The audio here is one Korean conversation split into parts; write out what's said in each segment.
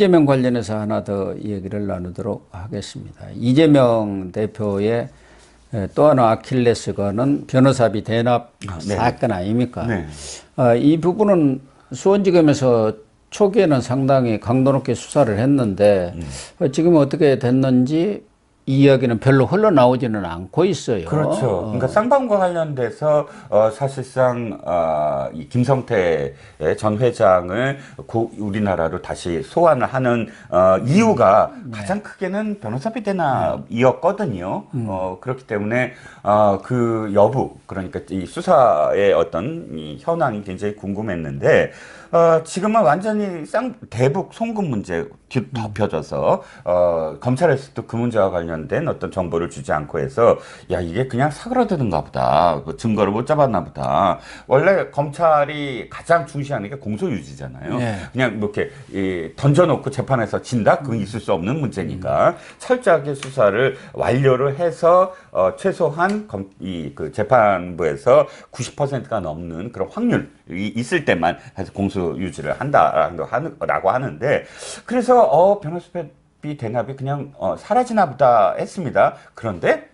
이재명 관련해서 하나 더 얘기를 나누도록 하겠습니다. 이재명 대표의 또 하나 아킬레스건은 변호사비 대납 아, 네. 사건 아닙니까? 네. 아, 이 부분은 수원지검에서 초기에는 상당히 강도 높게 수사를 했는데 네. 어, 지금 어떻게 됐는지 이야기는 별로 흘러나오지는 않고 있어요. 그렇죠. 어. 그러니까 쌍방과 관련돼서 어, 사실상 어, 이 김성태 전 회장을 고, 우리나라로 다시 소환을 하는 어, 이유가 음. 네. 가장 크게는 변호사비 대납이었거든요. 음. 어, 그렇기 때문에 어, 그 여부 그러니까 이 수사의 어떤 이 현황이 굉장히 궁금했는데. 어, 지금은 완전히 쌍 대북 송금 문제 뒤 덮여져서 어, 검찰에서도 그 문제와 관련된 어떤 정보를 주지 않고 해서 야 이게 그냥 사그라드는가 보다 그 증거를 못 잡았나 보다 원래 검찰이 가장 중시하는 게 공소유지잖아요 네. 그냥 뭐 이렇게 이, 던져놓고 재판에서 진다 그건 음. 있을 수 없는 문제니까 음. 철저하게 수사를 완료를 해서 어, 최소한 검, 이, 그 재판부에서 90%가 넘는 그런 확률이 있을 때만 해서 공소 변수 유지를 한다라고 하는데 그래서 어, 변호사비 대납이 그냥 어, 사라지나 보다 했습니다. 그런데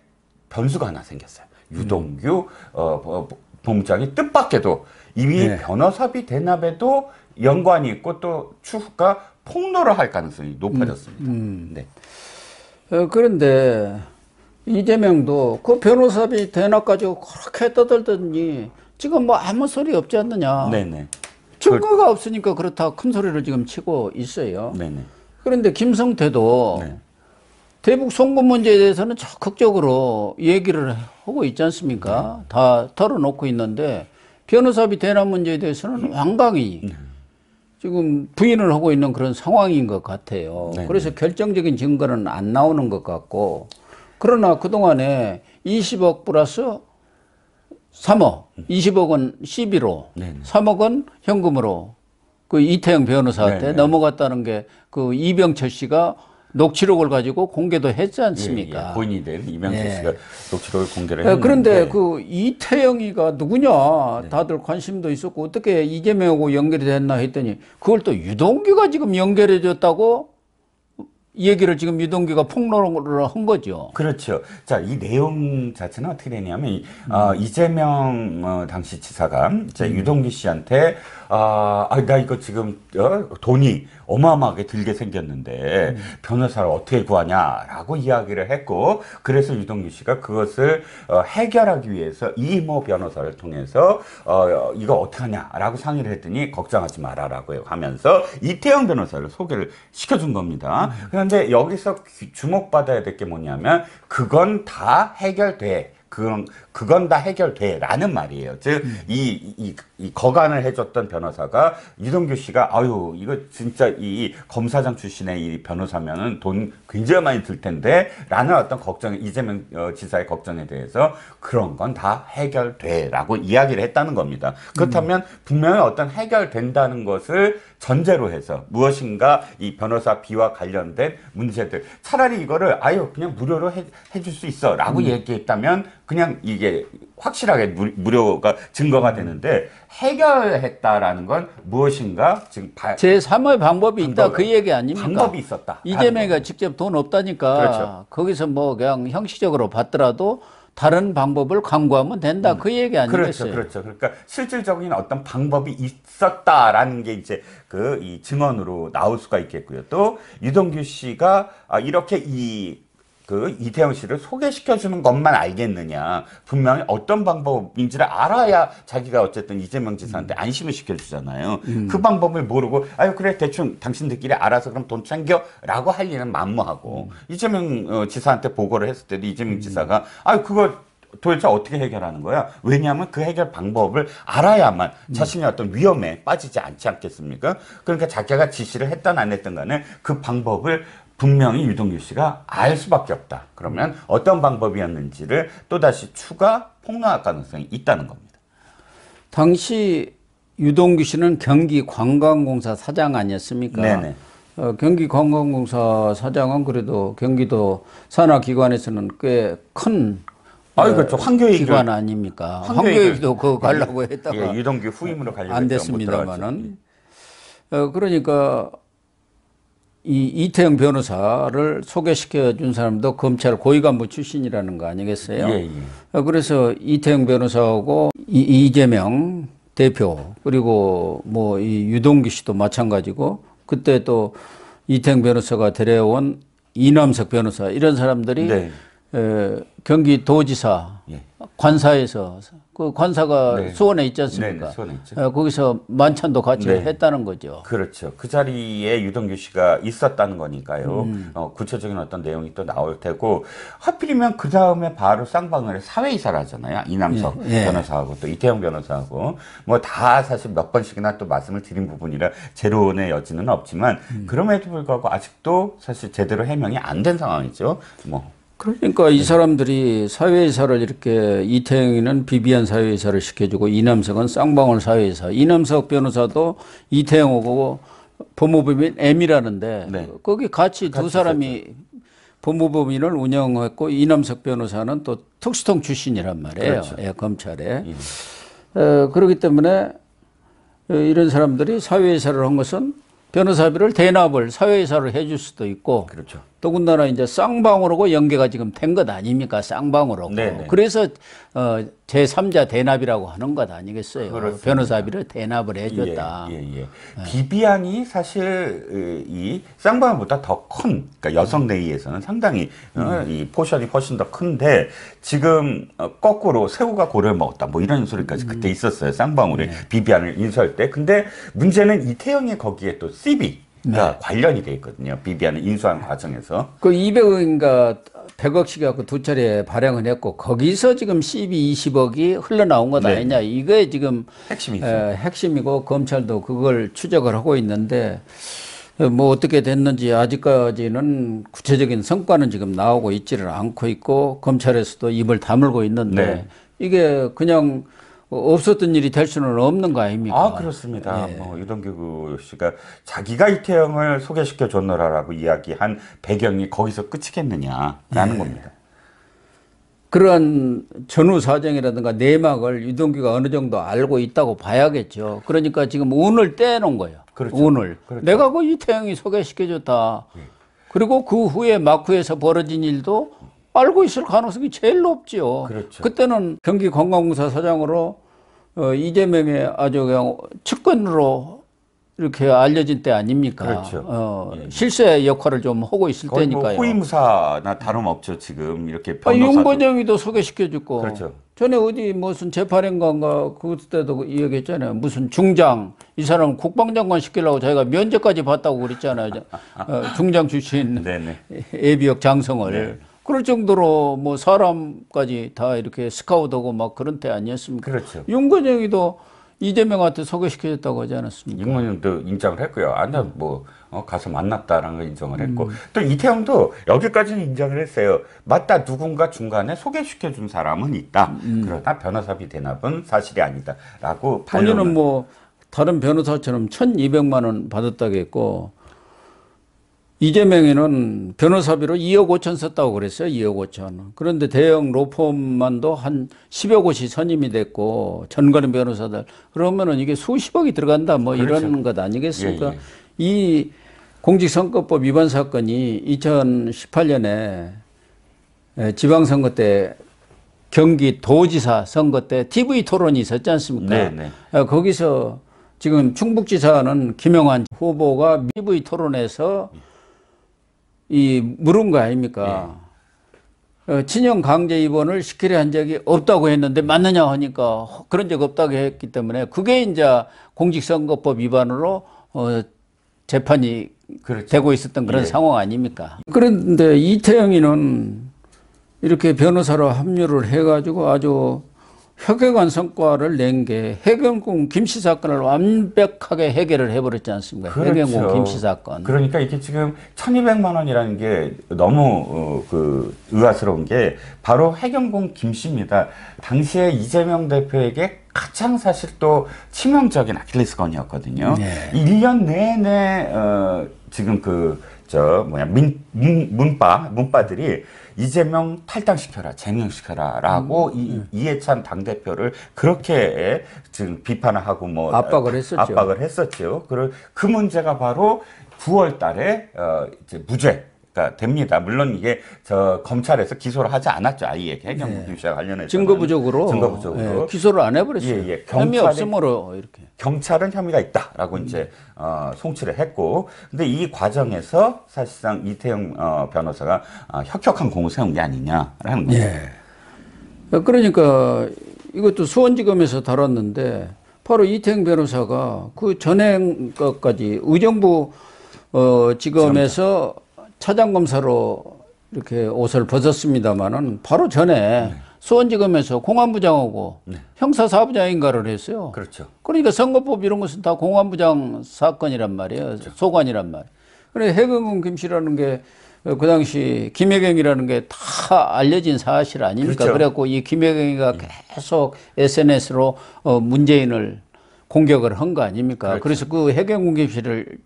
변수가 하나 생겼어요. 유동규 어, 본부장이 뜻밖에도 이미 네. 변호사비 대납에도 연관이 있고 또 추후가 폭로를 할 가능성이 높아졌습니다. 음, 음. 네. 어, 그런데 이재명도 그 변호사비 대납 가지고 그렇게 떠들더니 지금 뭐 아무 소리 없지 않느냐. 네네. 증거가 그... 없으니까 그렇다 큰 소리를 지금 치고 있어요. 네네. 그런데 김성태도 네. 대북 송금 문제에 대해서는 적극적으로 얘기를 하고 있지 않습니까? 네. 다 털어놓고 있는데 변호사비 대납 문제에 대해서는 네. 완강히 네. 지금 부인을 하고 있는 그런 상황인 것 같아요. 네, 네. 그래서 결정적인 증거는 안 나오는 것 같고 그러나 그동안에 20억 플러스 3억, 20억 은 시비로, 네네. 3억 은 현금으로 그 이태영 변호사한테 넘어갔다는 게 그 이병철 씨가 녹취록을 가지고 공개도 했지 않습니까? 예, 예. 본인이 된 이명철 예. 네. 씨가 녹취록을 공개를 네, 했는데 그런데 그 이태영이가 누구냐 네. 다들 관심도 있었고 어떻게 이재명하고 연결이 됐나 했더니 그걸 또 유동규가 지금 연결해 줬다고 얘기를 지금 유동규가 폭로를 한 거죠. 그렇죠. 자, 이 내용 자체는 어떻게 되냐면, 음. 어, 이재명 어, 당시 지사가 음. 유동규 씨한테 아, 아, 나 이거 지금 어? 돈이 어마어마하게 들게 생겼는데 음. 변호사를 어떻게 구하냐라고 이야기를 했고 그래서 유동규 씨가 그것을 어, 해결하기 위해서 이모 변호사를 통해서 어, 이거 어떻게 하냐라고 상의를 했더니 걱정하지 마라라고 하면서 이태영 변호사를 소개를 시켜준 겁니다. 음. 그런데 여기서 주목받아야 될 게 뭐냐면 그건 다 해결돼. 그건, 그건 다 해결돼라는 말이에요. 즉, 음. 이, 이, 이 거간을 해줬던 변호사가 유동규 씨가 아유 이거 진짜 이 검사장 출신의 이 변호사면은 돈 굉장히 많이 들 텐데 라는 어떤 걱정 이재명 어, 지사의 걱정에 대해서 그런 건 다 해결돼라고 이야기를 했다는 겁니다. 그렇다면 음. 분명히 어떤 해결된다는 것을 전제로 해서 무엇인가 이 변호사 비와 관련된 문제들 차라리 이거를 아유 그냥 무료로 해, 해줄 수 있어라고 음. 얘기했다면 그냥 이게 확실하게 무, 료가 증거가 음. 되는데 해결했다라는 건 무엇인가 지금 제3의 방법이 있다 그 얘기 아닙니까? 방법이 있었다. 이재명이가 직접 돈 없다니까 그렇죠. 거기서 뭐 그냥 형식적으로 받더라도 다른 방법을 광고하면 된다 음. 그 얘기 아니겠어요? 그렇죠, 그렇죠. 그러니까 실질적인 어떤 방법이 있었다라는 게 이제 그이 증언으로 나올 수가 있겠고요. 또 유동규 씨가 아, 이렇게 이 그이태원 씨를 소개시켜주는 것만 알겠느냐. 분명히 어떤 방법인지를 알아야 자기가 어쨌든 이재명 지사한테 음. 안심을 시켜주잖아요. 음. 그 방법을 모르고, 아유, 그래, 대충 당신들끼리 알아서 그럼 돈 챙겨. 라고 할 일은 만무하고, 음. 이재명 어, 지사한테 보고를 했을 때도 이재명 음. 지사가, 아유, 그거 도대체 어떻게 해결하는 거야? 왜냐하면 그 해결 방법을 알아야만 음. 자신의 어떤 위험에 빠지지 않지 않겠습니까? 그러니까 자기가 지시를 했던 안 했던 간에 그 방법을 분명히 유동규 씨가 알 수밖에 없다. 그러면 어떤 방법이었는지를 또다시 추가 폭로할 가능성이 있다는 겁니다. 당시 유동규 씨는 경기관광공사 사장 아니었습니까? 네네. 어, 경기관광공사 사장은 그래도 경기도 산하기관에서는 꽤큰 아이 그렇죠. 어, 황교익 기관 아닙니까? 황교익도 그거 가려고 예, 했다가 예, 유동규 후임으로 가려고 안 됐습니다만은 어, 그러니까 이 이태영 변호사를 소개시켜 준 사람도 검찰 고위 간부 출신이라는 거 아니겠어요? 예, 예. 그래서 이태영 변호사하고 이, 이재명 대표 그리고 뭐 이 유동기 씨도 마찬가지고 그때 또 이태영 변호사가 데려온 이남석 변호사 이런 사람들이 네. 에, 경기도지사 예. 관사에서 그 관사가 네. 수원에 있지 않습니까? 네, 네, 수원에 있죠. 에, 거기서 만찬도 같이 네. 했다는 거죠. 그렇죠. 그 자리에 유동규 씨가 있었다는 거니까요. 음. 어, 구체적인 어떤 내용이 또 나올 테고 하필이면 그 다음에 바로 쌍방을 사회이사를 하잖아요. 이남석 예, 예. 변호사하고 또 이태영 변호사하고 뭐 다 사실 몇 번씩이나 또 말씀을 드린 부분이라 제로의 여지는 없지만 음. 그럼에도 불구하고 아직도 사실 제대로 해명이 안 된 상황이죠. 뭐 그러니까 이 사람들이 사회이사를 이렇게 이태영이는 비비안 사회이사를 시켜주고 이남석은 쌍방울 사회이사 이남석 변호사도 이태영하고 법무법인 M이라는데 네. 거기 같이, 같이 두 사람이 있었죠. 법무법인을 운영했고 이남석 변호사는 또 특수통 출신이란 말이에요. 그렇죠. 예, 검찰에. 예. 에, 어, 그렇기 때문에 이런 사람들이 사회이사를 한 것은 변호사비를 대납을 사회이사를 해줄 수도 있고 그렇죠. 더군다나 이제 쌍방울하고 연계가 지금 된 것 아닙니까? 쌍방울하고. 네네. 네. 그래서 어, 제3자 대납이라고 하는 것 아니겠어요? 그렇습니다. 변호사비를 대납을 해줬다. 예, 예, 예. 비비안이 사실 이 쌍방울보다 더 큰, 그러니까 여성 내에서는 상당히 어, 음. 이 포션이 훨씬 더 큰데 지금 어, 거꾸로 새우가 고를 먹었다. 뭐 이런 소리까지 그때 음. 있었어요. 쌍방울이 네. 비비안을 인수할 때. 근데 문제는 이태영이 거기에 또 CB. 네. 관련이 돼 있거든요. 비비안을 인수한 과정에서. 그 200억인가 100억씩 갖고 그 두 차례 발행을 했고 거기서 지금 CB 20억이 흘러나온 것 네. 아니냐. 이게 지금 핵심이죠. 에, 핵심이고 검찰도 그걸 추적을 하고 있는데 뭐 어떻게 됐는지 아직까지는 구체적인 성과는 지금 나오고 있지를 않고 있고 검찰에서도 입을 다물고 있는데 네. 이게 그냥 어, 없었던 일이 될 수는 없는 거 아닙니까? 아 그렇습니다. 예. 뭐 이동규 씨가 자기가 이태영을 소개시켜 줬노라라고 이야기한 배경이 거기서 끝이겠느냐라는 예. 겁니다. 그러 전후 사정이라든가 내막을 유동규가 어느 정도 알고 있다고 봐야겠죠. 그러니까 지금 운을 떼놓은 거예요. 그렇죠. 운을. 그렇죠. 내가 그 이태영이 소개시켜줬다. 예. 그리고 그 후에 마쿠에서 벌어진 일도 알고 있을 가능성이 제일 높지요. 그렇죠. 그때는 경기관광공사 사장으로 어, 이재명의 아주 그냥 측근으로 이렇게 알려진 때 아닙니까? 그렇죠. 어, 예. 예. 실세 역할을 좀 하고 있을 거의 뭐 때니까요. 뭐 후임사나 다름없죠 지금 이렇게 변호사. 아, 윤건영이도 소개시켜주고. 그렇죠. 전에 어디 무슨 재판인가가 그때도 얘기했잖아요. 무슨 중장 이 사람 국방장관 시키려고 자기가 면제까지 받다고 그랬잖아요. 어, 중장 출신 예비역 장성을. 네. 그럴 정도로 뭐 사람까지 다 이렇게 스카우트하고 막 그런 때 아니었습니까? 그렇죠. 윤건영이도 이재명한테 소개시켜줬다고 하지 않았습니까? 윤건영도 인정을 했고요. 아니 뭐 어, 가서 만났다라는 걸 인정을 했고 음. 또이태형도 여기까지는 인정을 했어요. 맞다 누군가 중간에 소개시켜준 사람은 있다. 음. 그러나 변호사비 대납은 사실이 아니다라고 본인은 뭐 다른 변호사처럼 천이백만원 받았다고 했고 이재명이는 변호사비로 2억 5천 썼다고 그랬어요. 2억 5천. 그런데 대형 로펌만도 한 10여 곳이 선임이 됐고 전관의 변호사들 그러면은 이게 수십억이 들어간다 뭐 그렇죠. 이런 것 아니겠습니까? 예, 예. 이 공직선거법 위반 사건이 2018년에 지방선거 때 경기도지사 선거 때 TV 토론이 있었지 않습니까? 네, 네. 아, 거기서 지금 충북지사는 김영환 후보가 TV 토론에서 이 물은 거 아닙니까? 예. 어, 친형 강제 입원을 시키려 한 적이 없다고 했는데 맞느냐 하니까 그런 적 없다고 했기 때문에 그게 이제 공직선거법 위반으로 어, 재판이 그렇죠. 되고 있었던 그런 예. 상황 아닙니까? 그런데 이태영이는 이렇게 변호사로 합류를 해가지고 아주 혁혁관 성과를 낸 게 해경공 김씨 사건을 완벽하게 해결을 해버렸지 않습니까? 그렇죠. 해경공 김씨 사건. 그러니까 이게 지금 1200만 원이라는 게 너무 어, 그 의아스러운 게 바로 해경공 김씨입니다. 당시에 이재명 대표에게 가장 사실 또 치명적인 아킬레스건이었거든요. 네. 1년 내내 어, 지금 그저 뭐냐 민, 문, 문바 문바들이 이재명 탈당시켜라 제명시켜라라고 음, 음. 이, 음. 이해찬 당 대표를 그렇게 예, 지금 비판을 하고 뭐 압박을 했었죠. 압박을 했었죠. 그그 문제가 바로 9월달에 어, 이제 무죄 그러니까 됩니다. 물론 이게 저 검찰에서 기소를 하지 않았죠. 아예 개경 무기유시와 네. 관련해서 증거 부족으로 증거 부족으로 예, 기소를 안 해버렸어요. 예, 예. 경찰 없음으로 이렇게 경찰은 혐의가 있다라고 음. 이제 어, 송치를 했고, 근데 이 과정에서 사실상 이태영 어, 변호사가 어, 혁혁한 공을 세운 게 아니냐라는 거죠. 예. 어, 그러니까 이것도 수원지검에서 다뤘는데 바로 이태영 변호사가 그 전행 것까지 의정부 어, 지검에서 차장검사로 이렇게 옷을 벗었습니다마는 바로 전에 네. 수원지검에서 공안부장하고 네. 형사사부장인가를 했어요. 그렇죠. 그러니까 선거법 이런 것은 다 공안부장 사건이란 말이에요. 그렇죠. 소관이란 말. 그래 해경군 김씨라는 게 그 당시 김혜경이라는 게 다 알려진 사실 아닙니까? 그렇죠. 그래갖고이 김혜경이가 예. 계속 SNS로 어, 문재인을 공격을 한 거 아닙니까? 그렇죠. 그래서 그 해경군 김씨를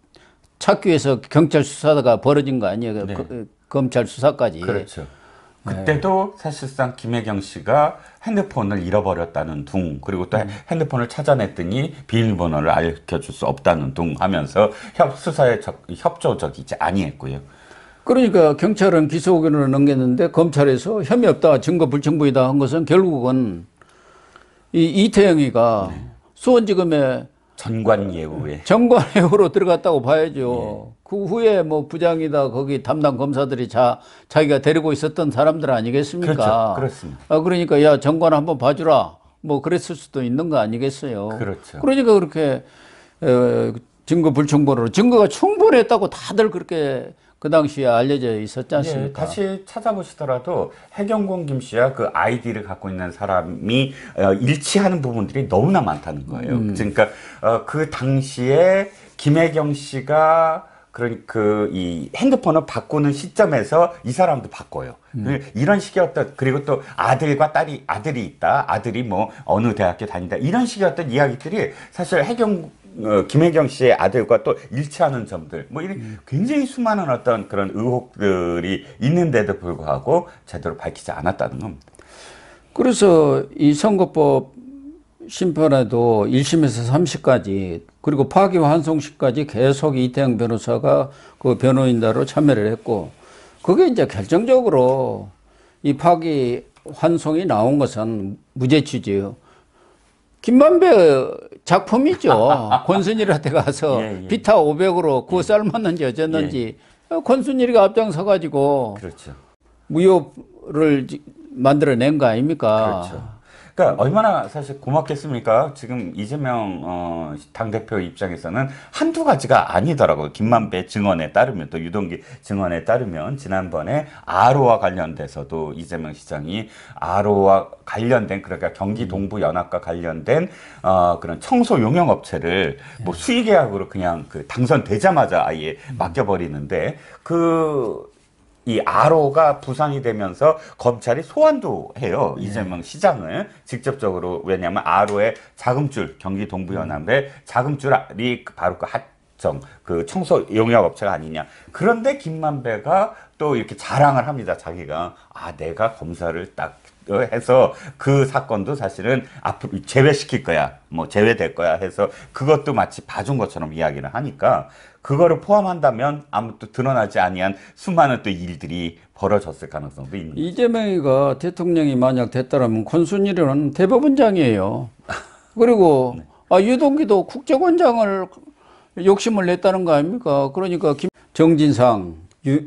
찾기 위해서 경찰 수사가 벌어진 거 아니에요. 그 네. 그, 검찰 수사까지. 그렇죠. 네. 그때도 사실상 김혜경 씨가 핸드폰을 잃어버렸다는 둥 그리고 또 음. 핸드폰을 찾아냈더니 비밀번호를 알려줄 수 없다는 둥 하면서 협, 수사에 적, 협조적이지 아니했고요. 그러니까 경찰은 기소 의견으로 넘겼는데 검찰에서 혐의 없다 증거 불충분이다 한 것은 결국은 이 이태영이가 네. 수원지검에 전관예우에 정관예우로 들어갔다고 봐야죠. 예. 그 후에 뭐 부장이다 거기 담당 검사들이 자 자기가 데리고 있었던 사람들 아니겠습니까? 그렇죠. 그렇습니다. 아, 그러니까 야 정관 한번 봐주라 뭐 그랬을 수도 있는 거 아니겠어요? 그렇죠. 그러니까 그렇게 에, 어, 증거 불충분으로 증거가 충분했다고 다들 그렇게 그 당시에 알려져 있었지 예, 않습니까? 예, 다시 찾아보시더라도 해경군 김 씨와 그 아이디를 갖고 있는 사람이 어, 일치하는 부분들이 너무나 많다는 거예요. 음. 그러니까 어, 그 당시에 김혜경 씨가 그런 그 이 핸드폰을 바꾸는 시점에서 이 사람도 바꿔요. 음. 이런 식의 어떤 그리고 또 아들과 딸이 아들이 있다, 아들이 뭐 어느 대학교 다닌다 이런 식의 어떤 이야기들이 사실 해경 어, 김혜경 씨의 아들과 또 일치하는 점들 뭐 이런 음. 굉장히 수많은 어떤 그런 의혹들이 있는데도 불구하고 제대로 밝히지 않았다는 겁니다. 그래서 이 선거법 심판에도 1심에서 3심까지 그리고 파기환송심까지 계속 이태영 변호사가 그 변호인단으로 참여를 했고 그게 이제 결정적으로 이 파기환송이 나온 것은 무죄 취지요 김만배 작품이죠. 권순일한테 가서 예, 예. 비타 500으로 그 예. 삶았는지 어쨌는지 예. 권순일이가 앞장서 가지고 그렇죠. 무효를 만들어낸 거 아닙니까? 그렇죠. 그러니까 얼마나 사실 고맙겠습니까? 지금 이재명 어, 당대표 입장에서는 한두 가지가 아니더라고요. 김만배 증언에 따르면 또 유동기 증언에 따르면 지난번에 아로와 관련돼서도 이재명 시장이 아로와 관련된 그러니까 경기 동부 연합과 관련된 어, 그런 청소 용역 업체를 뭐 예. 수의 계약으로 그냥 그 당선되자마자 아예 음. 맡겨버리는데 그이 아로가 부상이 되면서 검찰이 소환도 해요. 네. 이재명 시장을 직접적으로 왜냐하면 아로의 자금줄 경기 동부연합의 자금줄이 바로 그 핫. 그 청소 용역 업체가 아니냐. 그런데 김만배가 또 이렇게 자랑을 합니다. 자기가 아 내가 검사를 딱 해서 그 사건도 사실은 앞으로 제외시킬 거야. 뭐 제외될 거야 해서 그것도 마치 봐준 것처럼 이야기를 하니까 그거를 포함한다면 아무도 드러나지 아니한 수많은 또 일들이 벌어졌을 가능성도 있는 거죠. 이재명이가 대통령이 만약 됐다면 권순일은 대법원장이에요. 그리고 네. 아, 유동기도 국제원장을 욕심을 냈다는 거 아닙니까? 그러니까 김, 정진상, 유,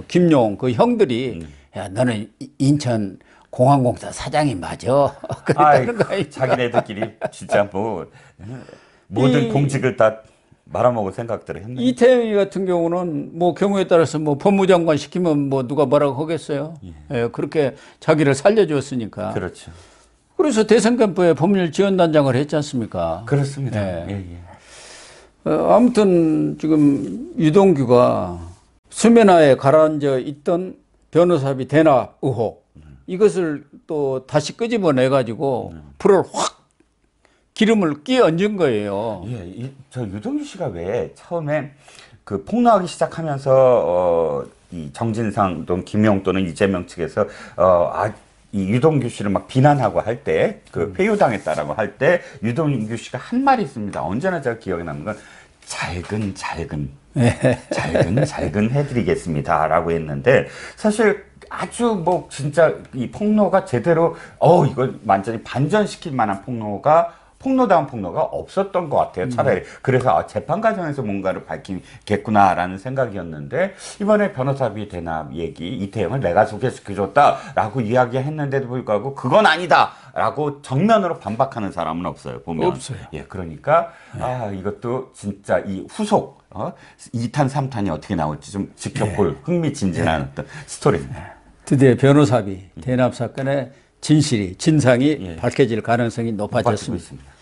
어, 김용 그 형들이 음. 야 너는 인천 공항공사 사장이 맞아. 그랬다는 거 자기네들끼리 진짜 뭐 모든 이, 공직을 다 말아먹을 생각들을 했네. 이태영이 같은 경우는 뭐 경우에 따라서 뭐 법무장관 시키면 뭐 누가 뭐라고 하겠어요. 예. 예 그렇게 자기를 살려줬으니까. 그렇죠. 그래서 대선 캠프에 법률 지원단장을 했지 않습니까? 그렇습니다. 예. 예, 예. 어, 아무튼 지금 유동규가 수면하에 가라앉아 있던 변호사비 대납 의혹 이것을 또 다시 끄집어내 가지고 네. 불을 확 기름을 끼얹은 거예요. 예, 이, 저 유동규 씨가 왜 처음에 그 폭로하기 시작하면서 어, 이 정진상 또는 김용 또는 이재명 측에서 어, 아, 이 유동규 씨를 막 비난하고 할 때, 그 음. 회유당했다라고 할 때, 유동규 씨가 한 말이 있습니다. 언제나 제가 기억에 남는 건, 잘근, 잘근. 네. 잘근, 잘근 해드리겠습니다. 라고 했는데, 사실 아주 뭐 진짜 이 폭로가 제대로 어 이걸 완전히 반전시킬 만한 폭로가 폭로다운 폭로가 없었던 것 같아요. 차라리 음. 그래서 아, 재판 과정에서 뭔가를 밝히겠구나라는 생각이었는데 이번에 변호사비 대납 얘기 이태영을 내가 소개시켜줬다라고 이야기했는데도 불구하고 그건 아니다라고 정면으로 반박하는 사람은 없어요. 보면 없어요. 예, 그러니까 아 이것도 진짜 이 후속 어? 2탄 3탄이 어떻게 나올지 좀 지켜볼 예. 흥미진진한 예. 어떤 스토리입니다. 드디어 변호사비 대납 사건의 진실이 진상이 예. 밝혀질 가능성이 높아졌습니다.